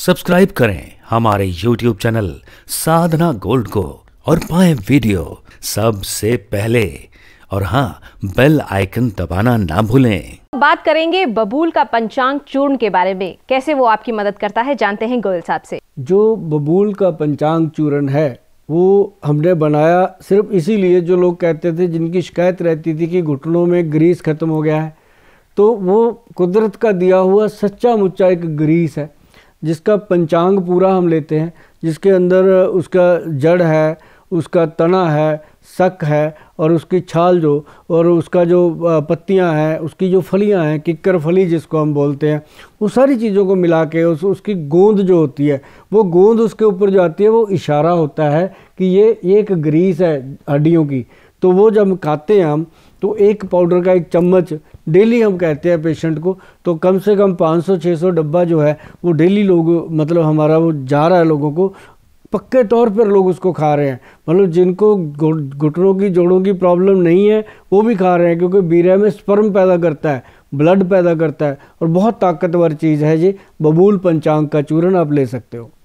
subscribe करें हमारे YouTube channel साधना gold को और पाए वीडियो सबसे पहले और हाँ बेल आइकन दबाना ना भूलें बात करेंगे बबूल का पंचांग चूर्ण के बारे में कैसे वो आपकी मदद करता है जानते हैं गोयल साहब से जो बबूल का पंचांग चूर्ण है वो हमने बनाया सिर्फ इसीलिए जो लोग कहते थे जिनकी शिकायत रहती थी कि घुटनों में ग्रीस ख़त्म हो गया है तो वो कुदरत का दिया हुआ सच्चा मुच्चा एक ग्रीस है जिसका पंचांग पूरा हम लेते हैं जिसके अंदर उसका जड़ है उसका तना है शक है और उसकी छाल जो और उसका जो पत्तियां हैं उसकी जो फलियां हैं किक्कर फली जिसको हम बोलते हैं वो सारी चीज़ों को मिला के उस उसकी गोंद जो होती है वो गोंद उसके ऊपर जो आती है वो इशारा होता है कि ये एक ग्रीस है हड्डियों की तो वो जब खाते हैं हम तो एक पाउडर का एक चम्मच डेली हम कहते हैं पेशेंट को तो कम से कम 500-600 डब्बा जो है वो डेली लोग मतलब हमारा वो जा रहा है लोगों को पक्के तौर पर लोग उसको खा रहे हैं मतलब जिनको घुटनों की जोड़ों की प्रॉब्लम नहीं है वो भी खा रहे हैं क्योंकि बीरा में स्पर्म पैदा करता है ब्लड पैदा करता है और बहुत ताकतवर चीज़ है ये बबूल पंचांग का चूर्ण आप ले सकते हो